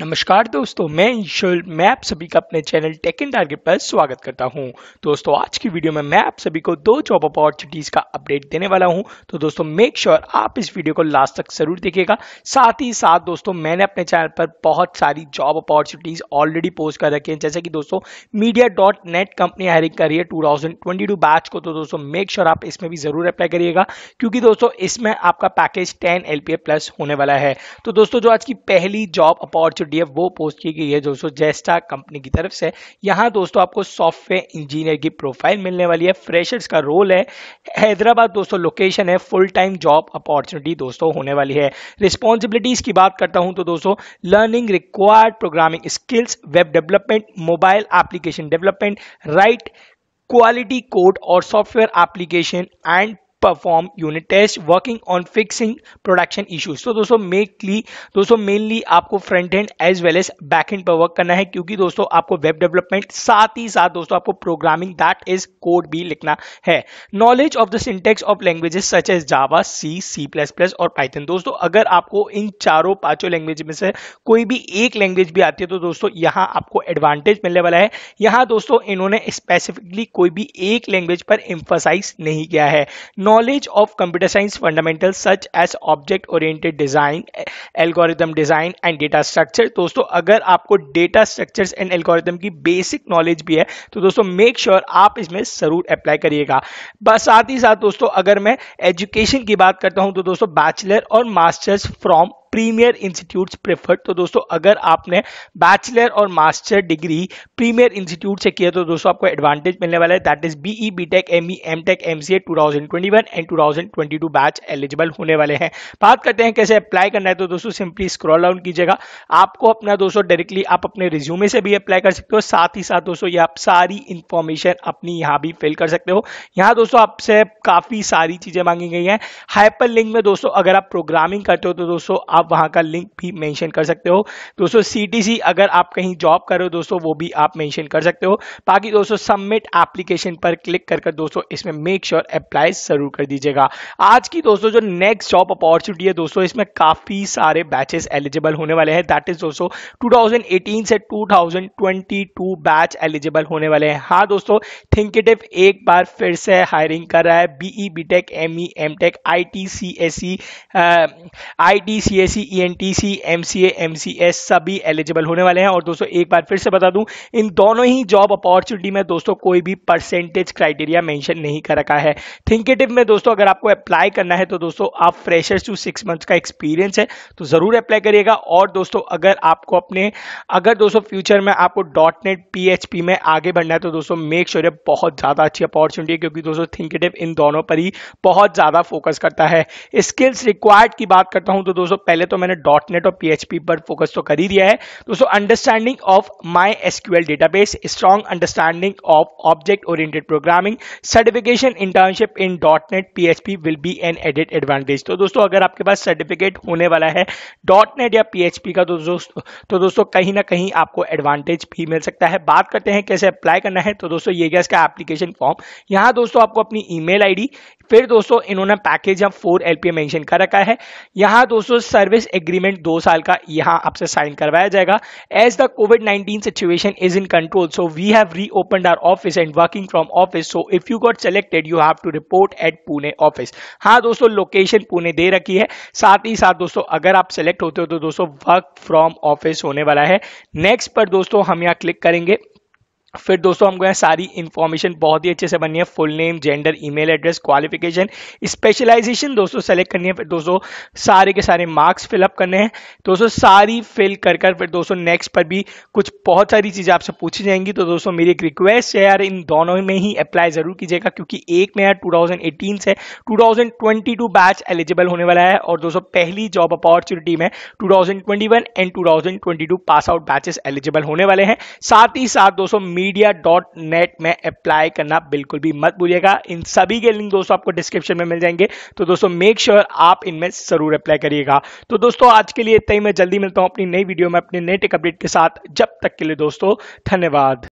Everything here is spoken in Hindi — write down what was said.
नमस्कार दोस्तों मैं ईश्वर मैं आप सभी का अपने चैनल टेक इन टारगेट पर स्वागत करता हूं तो दोस्तों आज की वीडियो में मैं आप सभी को दो जॉब अपॉर्चुनिटीज़ का अपडेट देने वाला हूं तो दोस्तों मेक श्योर sure आप इस वीडियो को लास्ट तक जरूर देखिएगा साथ ही साथ दोस्तों मैंने अपने चैनल पर बहुत सारी जॉब अपॉर्चुनिटीज़ ऑलरेडी पोस्ट कर रखी हैं जैसे कि दोस्तों media dot net company hiring करिए है टू बैच को तो दोस्तों मेक श्योर sure आप इसमें भी ज़रूर अप्लाई करिएगा क्योंकि दोस्तों इसमें आपका पैकेज टेन एल प्लस होने वाला है तो दोस्तों जो आज की पहली जॉब अपॉर्चुनिटी दोस्तों डीएफ वो पोस्ट की गई है दोस्तों जेस्टा कंपनी की तरफ से यहाँ दोस्तों आपको सॉफ्टवेयर इंजीनियर की प्रोफाइल मिलने वाली है फ्रेशर्स का रोल है हैदराबाद दोस्तों लोकेशन है फुल टाइम जॉब अपॉर्चुनिटी दोस्तों होने वाली है रिस्पॉन्सिबिलिटीज की बात करता हूँ तो दोस्तों learning required programming skills web development mobile application development write quality code और software application and perform unit test working on fixing production issues तो दोस्तों मेकली दोस्तों मेनली आपको front end as well as back end पर वर्क करना है क्योंकि दोस्तों आपको वेब डेवलपमेंट साथ ही साथ दोस्तों आपको प्रोग्रामिंग दैट इज कोड भी लिखना है knowledge of the syntax of languages such as Java C C plus plus और पाइथन दोस्तों अगर आपको इन चारों पांचों लैंग्वेज में से कोई भी एक लैंग्वेज भी आती है तो दोस्तों यहां आपको एडवांटेज मिलने वाला है यहां दोस्तों इन्होंने स्पेसिफिकली कोई भी एक लैंग्वेज पर एम्फोसाइज नहीं किया है knowledge of computer science fundamental such as object oriented design algorithm design and data structure दोस्तों अगर आपको डेटा स्ट्रक्चर एंड एल्गोरिदम की बेसिक नॉलेज भी है तो दोस्तों मेक श्योर sure आप इसमें ज़रूर अप्लाई करिएगा बस साथ ही साथ दोस्तों अगर मैं एजुकेशन की बात करता हूं तो दोस्तों बैचलर और masters from premier institute preferred तो दोस्तों अगर आपने बैचलर और मास्टर डिग्री प्रीमियर इंस्टीट्यूट से किया तो दोस्तों आपको एडवांटेज मिलने वाला है that is BE B tech M E a two thousand twenty one and two batch eligible होने वाले हैं बात करते हैं कैसे अप्लाई करना है तो दोस्तों सिंपली स्क्रॉल डाउन कीजिएगा आपको अपना दोस्तों डायरेक्टली आप अपने रिज्यूमे से भी अप्लाई कर सकते हो साथ ही साथ दोस्तों ये आप सारी इंफॉर्मेशन अपनी यहाँ भी फिल कर सकते हो यहाँ दोस्तों आपसे काफ़ी सारी चीज़ें मांगी गई हैं हाइपर लिंक में दोस्तों अगर आप प्रोग्रामिंग करते हो तो दोस्तों आप आप वहां का लिंक भी मैंशन कर सकते हो दोस्तों सी अगर आप कहीं जॉब करो दोस्तों वो भी आप मेंशन कर सकते हो बाकी दोस्तों सबमिट एप्लीकेशन पर क्लिक कर कर दोस्तों इसमें मेक श्योर अप्लाई जरूर कर दीजिएगा आज की दोस्तों जो नेक्स्ट जॉब अपॉर्चुनिटी है दोस्तों इसमें काफ़ी सारे बैचेस एलिजिबल होने वाले हैं दैट इज दोस्तों टू से टू बैच एलिजिबल होने वाले हैं हाँ दोस्तों थिंकेटिव एक बार फिर से हायरिंग कर रहा है BE BTech ME I T C S C E N T C M C M C S सभी एलिजिबल होने वाले हैं और दोस्तों एक बार फिर से बता दूं इन दोनों ही जॉब अपॉर्चुनिटी में दोस्तों कोई भी परसेंटेज क्राइटेरिया मेंशन नहीं कर रखा है थिंकेटिव में दोस्तों अगर आपको अप्लाई करना है तो दोस्तों आप फ्रेशर टू सिक्स मंथ का एक्सपीरियंस है तो ज़रूर अप्लाई करिएगा और दोस्तों अगर आपको अपने अगर दोस्तों फ्यूचर में आपको डॉट नेट पी में आगे बढ़ना है तो दोस्तों मेक श्योर sure बहुत ज़्यादा अच्छी अपॉर्चुनिटी है क्योंकि दोस्तों थिंकेटिव इन दोनों पर ही बहुत ज़्यादा फोकस करता है स्किल्स रिक्वायर्ड की बात करता हूं तो दोस्तों पहले पहले तो मैंने डॉट नेट और पीएचपी पर फोकस तो कर ही दिया है दोस्तों understanding of my SQL database strong understanding of object oriented programming certification internship in dot net PHP will be an edit advantage तो दोस्तों अगर आपके पास सर्टिफिकेट होने वाला है डॉट नेट या पीएचपी का तो दोस्तों तो दोस्तों कहीं ना कहीं आपको एडवांटेज भी मिल सकता है बात करते हैं कैसे अप्लाई करना है तो दोस्तों ये गया इसका एप्लीकेशन फॉर्म यहाँ दोस्तों आपको अपनी ईमेल आईडी फिर दोस्तों इन्होंने पैकेज या फोर एलपीए मेंशन कर रखा है यहाँ दोस्तों सर्विस एग्रीमेंट दो साल का यहाँ आपसे साइन करवाया जाएगा as the covid 19 situation is in control so we have re open our office and working from office so if you got selected you have to report at Pune office हाँ दोस्तों लोकेशन पुणे दे रखी है साथ ही साथ दोस्तों अगर आप सेलेक्ट होते हो तो दोस्तों वर्क फ्रॉम ऑफिस होने वाला है नेक्स्ट पर दोस्तों हम यहाँ क्लिक करेंगे फिर दोस्तों हमको यहाँ सारी इन्फॉर्मेशन बहुत ही अच्छे से बननी है full name gender email address qualification specialisation दोस्तों सेलेक्ट करनी है फिर दोस्तों सारे के सारे मार्क्स फिलअप करने हैं दोस्तों सारी फिल कर कर फिर दोस्तों नेक्स्ट पर भी कुछ बहुत सारी चीज़ें आपसे पूछी जाएंगी तो दोस्तों मेरी एक रिक्वेस्ट है यार इन दोनों में ही अप्लाई ज़रूर कीजिएगा क्योंकि एक में यार टू से टू बैच एलिजिबल होने वाला है और दोस्तों पहली जॉब अपॉर्चुनिटी में two and two pass out batches eligible होने वाले हैं साथ ही साथ दोस्तों मीडिया डॉट नेट में अप्लाई करना बिल्कुल भी मत भूलिएगा इन सभी के लिंक दोस्तों आपको डिस्क्रिप्शन में मिल जाएंगे तो दोस्तों मेक श्योर sure आप इनमें जरूर अप्लाई करिएगा तो दोस्तों आज के लिए इतना ही मैं जल्दी मिलता हूं अपनी नई वीडियो में अपने नए अपडेट के साथ जब तक के लिए दोस्तों धन्यवाद